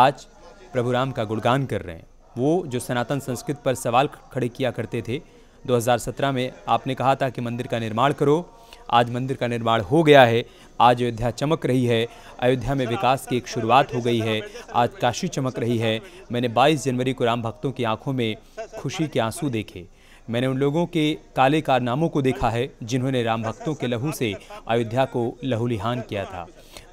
आज प्रभुराम का गुणगान कर रहे हैं वो जो सनातन संस्कृत पर सवाल खड़े किया करते थे 2017 में आपने कहा था कि मंदिर का निर्माण करो आज मंदिर का निर्माण हो गया है आज अयोध्या चमक रही है अयोध्या में विकास की एक शुरुआत हो गई है आज काशी चमक रही है मैंने 22 जनवरी को राम भक्तों की आंखों में खुशी के आंसू देखे मैंने उन लोगों के काले कारनामों को देखा है जिन्होंने राम भक्तों के लहू से अयोध्या को लहूलिहान किया था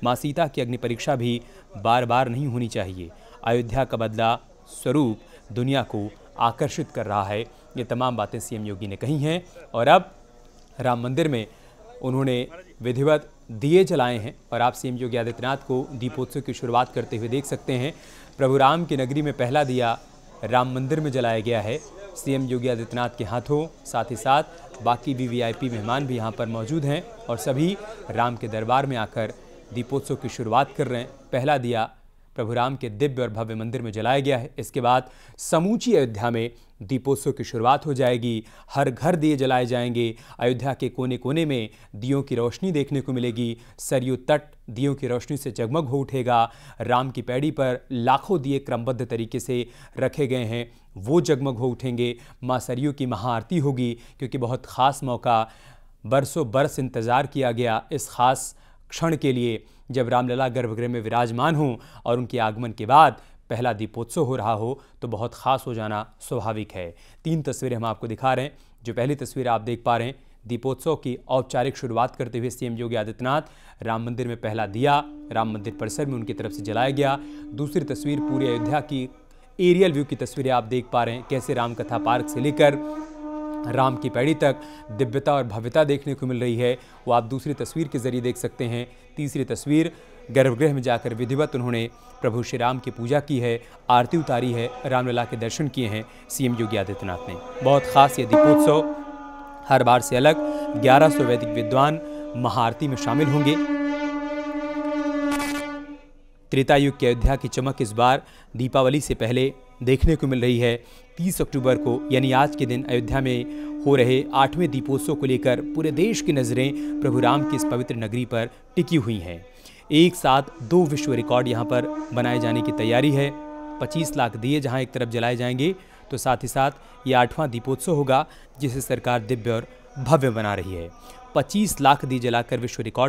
माँ सीता की अग्नि परीक्षा भी बार बार नहीं होनी चाहिए अयोध्या का बदला स्वरूप दुनिया को आकर्षित कर रहा है ये तमाम बातें सीएम योगी ने कही हैं और अब राम मंदिर में उन्होंने विधिवत दिए जलाए हैं और आप सीएम योगी आदित्यनाथ को दीपोत्सव की शुरुआत करते हुए देख सकते हैं प्रभु राम की नगरी में पहला दिया राम मंदिर में जलाया गया है सीएम योगी आदित्यनाथ के हाथों साथ ही साथ बाकी भी वीआईपी मेहमान भी यहाँ पर मौजूद हैं और सभी राम के दरबार में आकर दीपोत्सव की शुरुआत कर रहे हैं पहला दिया प्रभुराम के दिव्य और भव्य मंदिर में जलाया गया है इसके बाद समूची अयोध्या में दीपोत्सव की शुरुआत हो जाएगी हर घर दिए जलाए जाएंगे अयोध्या के कोने कोने में दियों की रोशनी देखने को मिलेगी सरयू तट दियों की रोशनी से जगमग हो उठेगा राम की पैड़ी पर लाखों दिए क्रमबद्ध तरीके से रखे गए हैं वो जगमग हो उठेंगे माँ सरयू की महाआरती होगी क्योंकि बहुत ख़ास मौका बरसों बरस इंतज़ार किया गया इस खास क्षण के लिए जब रामलला गर्भगृह में विराजमान हों और उनके आगमन के बाद पहला दीपोत्सव हो रहा हो तो बहुत ख़ास हो जाना स्वाभाविक है तीन तस्वीरें हम आपको दिखा रहे हैं जो पहली तस्वीर आप देख पा रहे हैं दीपोत्सव की औपचारिक शुरुआत करते हुए सीएम योगी आदित्यनाथ राम मंदिर में पहला दिया राम मंदिर परिसर में उनकी तरफ से जलाया गया दूसरी तस्वीर पूरी अयोध्या की एरियल व्यू की तस्वीरें आप देख पा रहे हैं कैसे रामकथा पार्क से लेकर राम की पैड़ी तक दिव्यता और भव्यता देखने को मिल रही है वो आप दूसरी तस्वीर के ज़रिए देख सकते हैं तीसरी तस्वीर गर्भगृह में जाकर विधिवत उन्होंने प्रभु श्री राम की पूजा की है आरती उतारी है रामलला के दर्शन किए हैं सीएम योगी आदित्यनाथ ने बहुत खास ये दीपोत्सव हर बार से अलग 1100 वैदिक विद्वान महाआरती में शामिल होंगे त्रेता युग की अयोध्या की चमक इस बार दीपावली से पहले देखने को मिल रही है 30 अक्टूबर को यानी आज के दिन अयोध्या में हो रहे आठवें दीपोत्सव को लेकर पूरे देश की नज़रें प्रभु राम की इस पवित्र नगरी पर टिकी हुई हैं एक साथ दो विश्व रिकॉर्ड यहाँ पर बनाए जाने की तैयारी है 25 लाख दिए जहाँ एक तरफ जलाए जाएंगे तो साथ ही साथ ये आठवां दीपोत्सव होगा जिसे सरकार दिव्य और भव्य बना रही है 25 लाख दिए जलाकर विश्व रिकॉर्ड